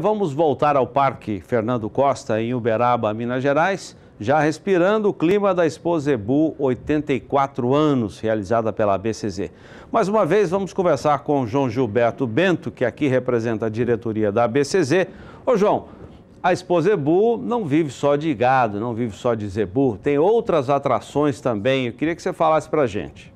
Vamos voltar ao Parque Fernando Costa, em Uberaba, Minas Gerais, já respirando o clima da Expo Zebu 84 anos, realizada pela BCZ. Mais uma vez, vamos conversar com João Gilberto Bento, que aqui representa a diretoria da BCZ. Ô, João, a Expo Zebu não vive só de gado, não vive só de zebu, tem outras atrações também. Eu queria que você falasse para gente.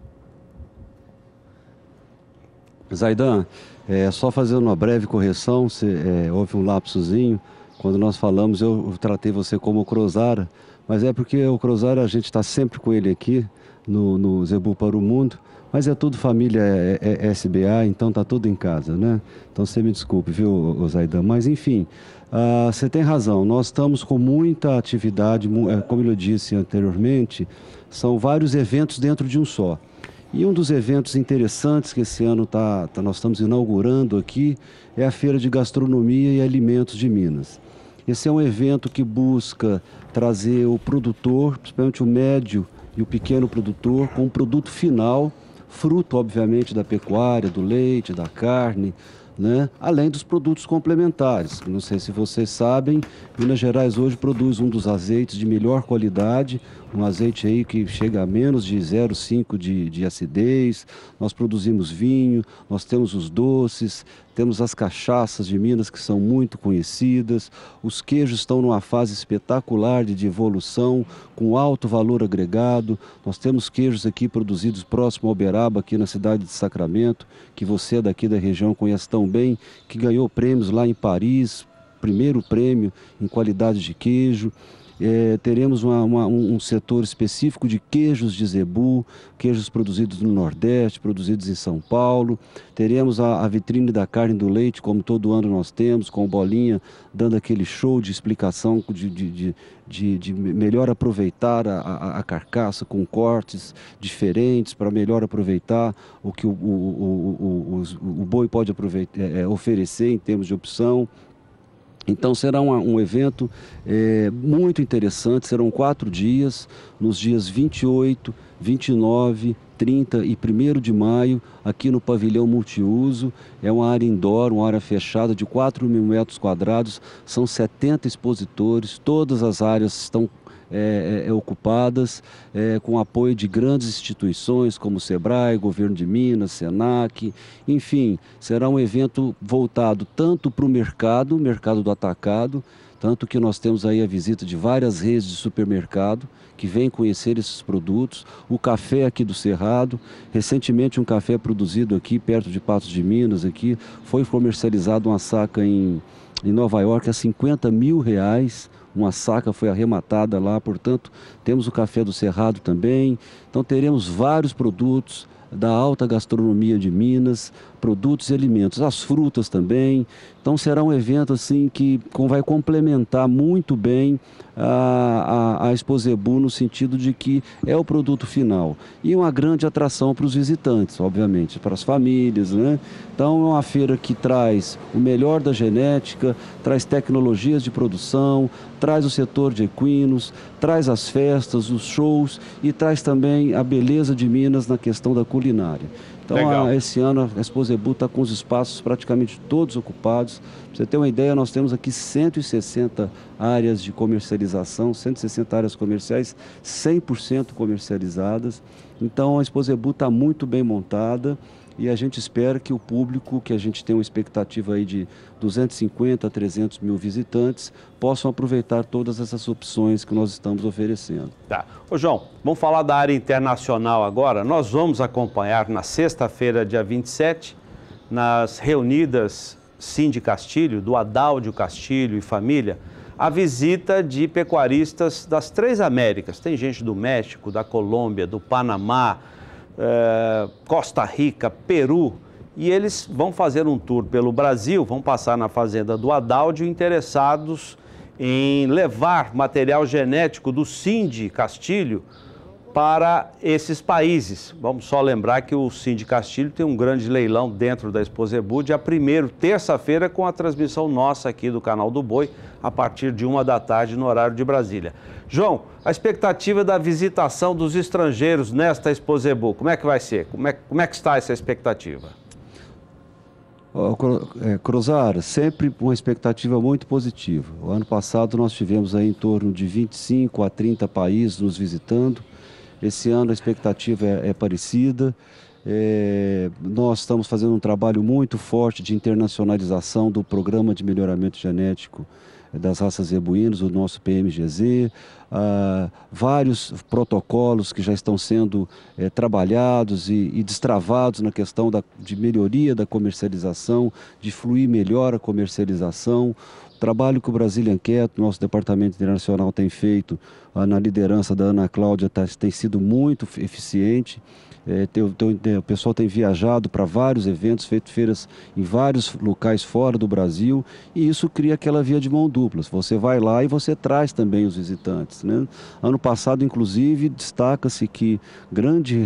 Zaidan, é, só fazendo uma breve correção, se, é, houve um lapsozinho. Quando nós falamos, eu tratei você como o Crozara, mas é porque o Crozara a gente está sempre com ele aqui no, no Zebu para o Mundo. Mas é tudo família é, é, é SBA, então está tudo em casa, né? Então você me desculpe, viu, Zaidan? Mas enfim, você ah, tem razão. Nós estamos com muita atividade, é, como eu disse anteriormente, são vários eventos dentro de um só. E um dos eventos interessantes que esse ano tá, tá, nós estamos inaugurando aqui é a Feira de Gastronomia e Alimentos de Minas. Esse é um evento que busca trazer o produtor, principalmente o médio e o pequeno produtor, com um produto final, fruto, obviamente, da pecuária, do leite, da carne, né? além dos produtos complementares. Não sei se vocês sabem, Minas Gerais hoje produz um dos azeites de melhor qualidade, um azeite aí que chega a menos de 0,5 de, de acidez, nós produzimos vinho, nós temos os doces, temos as cachaças de Minas que são muito conhecidas, os queijos estão numa fase espetacular de evolução, com alto valor agregado. Nós temos queijos aqui produzidos próximo ao Uberaba, aqui na cidade de Sacramento, que você daqui da região conhece tão bem, que ganhou prêmios lá em Paris, primeiro prêmio em qualidade de queijo. É, teremos uma, uma, um setor específico de queijos de zebu, queijos produzidos no Nordeste, produzidos em São Paulo. Teremos a, a vitrine da carne do leite, como todo ano nós temos, com bolinha, dando aquele show de explicação de, de, de, de, de melhor aproveitar a, a, a, carcaça com cortes diferentes, para melhor aproveitar o que o, o, o, o, o boi pode é, é, oferecer em termos de opção. Então será um evento é, muito interessante, serão quatro dias, nos dias 28, 29, 30 e 1 de maio, aqui no pavilhão multiuso. É uma área indoor, uma área fechada de 4 mil metros quadrados, são 70 expositores, todas as áreas estão é, é, é, ocupadas, é, com apoio de grandes instituições como o SEBRAE, Governo de Minas, SENAC, enfim, será um evento voltado tanto para o mercado, o mercado do atacado, tanto que nós temos aí a visita de várias redes de supermercado que vêm conhecer esses produtos. O café aqui do Cerrado, recentemente um café produzido aqui perto de Patos de Minas, aqui, foi comercializado uma saca em em Nova York a 50 mil reais. Uma saca foi arrematada lá, portanto, temos o café do Cerrado também. Então teremos vários produtos da alta gastronomia de Minas, produtos e alimentos, as frutas também. Então será um evento assim que vai complementar muito bem a, a, a Exposebu no sentido de que é o produto final e uma grande atração para os visitantes, obviamente, para as famílias, né? Então é uma feira que traz o melhor da genética, traz tecnologias de produção, traz o setor de equinos, traz as festas, os shows e traz também a beleza de Minas na questão da culinária. Então, a, esse ano a Exposebu está com os espaços praticamente todos ocupados. Para você ter uma ideia, nós temos aqui 160 áreas de comercialização, 160 áreas comerciais 100% comercializadas. Então, a Exposebu está muito bem montada e a gente espera que o público, que a gente tem uma expectativa aí de 250 a 300 mil visitantes, possam aproveitar todas essas opções que nós estamos oferecendo. Tá. Ô João, vamos falar da área internacional agora. Nós vamos acompanhar na sexta-feira, dia 27, nas reunidas Cindy Castilho, do Adaldio Castilho e família, a visita de pecuaristas das três Américas. Tem gente do México, da Colômbia, do Panamá, é, Costa Rica, Peru. E eles vão fazer um tour pelo Brasil, vão passar na fazenda do Adaldio, interessados em levar material genético do Cindy Castilho para esses países. Vamos só lembrar que o Cindy Castilho tem um grande leilão dentro da Exposebu, dia 1 terça-feira, com a transmissão nossa aqui do canal do Boi, a partir de uma da tarde, no horário de Brasília. João, a expectativa da visitação dos estrangeiros nesta Exposebu, como é que vai ser? Como é, como é que está essa expectativa? Cruzar, é, sempre uma expectativa muito positiva. O ano passado nós tivemos aí em torno de 25 a 30 países nos visitando. Esse ano a expectativa é, é parecida. É, nós estamos fazendo um trabalho muito forte de internacionalização do programa de melhoramento genético é, das raças zebuínas, o nosso PMGZ, ah, vários protocolos que já estão sendo é, trabalhados e, e, destravados na questão da, de melhoria da comercialização, de fluir melhor a comercialização, Trabalho que o Brasília enquete, nosso departamento internacional tem feito, ah, na liderança da Ana Cláudia, tá, tem sido muito eficiente. É, tem, tem, o pessoal tem viajado para vários eventos, feito feiras em vários locais fora do Brasil, e isso cria aquela via de mão dupla. Você vai lá e você traz também os visitantes. Né? Ano passado, inclusive, destaca-se que grande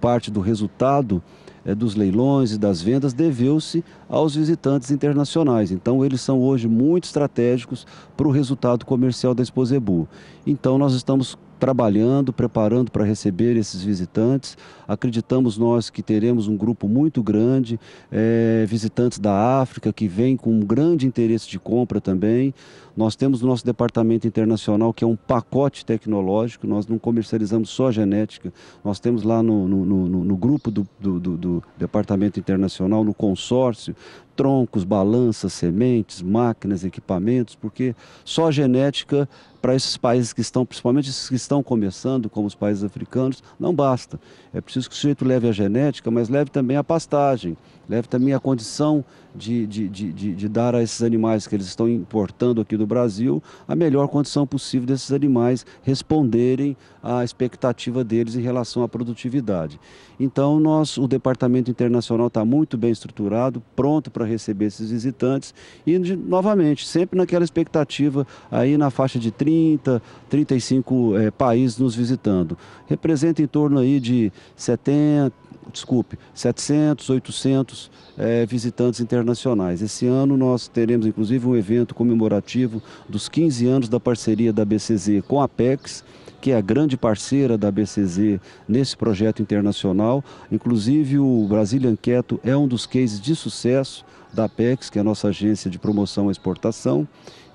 parte do resultado é, dos leilões e das vendas deveu-se aos visitantes internacionais. Então, eles são hoje muito estratégicos para o resultado comercial da Exposebu. Então, nós estamos trabalhando, preparando para receber esses visitantes. Acreditamos nós que teremos um grupo muito grande, é, visitantes da África, que vêm com um grande interesse de compra também. Nós temos o nosso departamento internacional, que é um pacote tecnológico, nós não comercializamos só genética, nós temos lá no, no, no, no grupo do, do, do, do departamento internacional, no consórcio, troncos, balanças, sementes, máquinas, equipamentos, porque só genética para esses países que estão, principalmente esses que estão começando, como os países africanos, não basta. É preciso que o sujeito leve a genética, mas leve também a pastagem, leve também a condição de, de, de, de, dar a esses animais que eles estão importando aqui do Brasil a melhor condição possível desses animais responderem à expectativa deles em relação à produtividade. Então, nós, o Departamento Internacional está muito bem estruturado, pronto para receber esses visitantes e, novamente, sempre naquela expectativa aí na faixa de 30, 35 é, países nos visitando. Representa em torno aí de 70, desculpe, 700, 800 é, visitantes internacionais. Esse ano nós teremos inclusive um evento comemorativo dos 15 anos da parceria da BCZ com a PEX, que é a grande parceira da BCZ nesse projeto internacional. Inclusive o Brasilian Keto é um dos cases de sucesso da PEX, que é a nossa agência de promoção à exportação.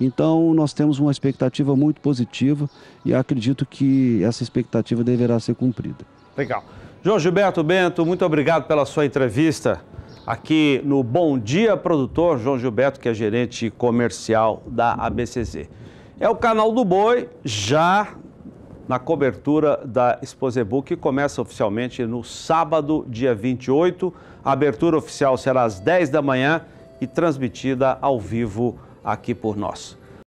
Então, nós temos uma expectativa muito positiva e acredito que essa expectativa deverá ser cumprida. Legal. João Gilberto Bento, muito obrigado pela sua entrevista aqui no Bom Dia Produtor, João Gilberto, que é gerente comercial da ABCZ. É o canal do Boi, já na cobertura da Exposebook, que começa oficialmente no sábado, dia 28. A abertura oficial será às 10 da manhã e transmitida ao vivo aqui por nós.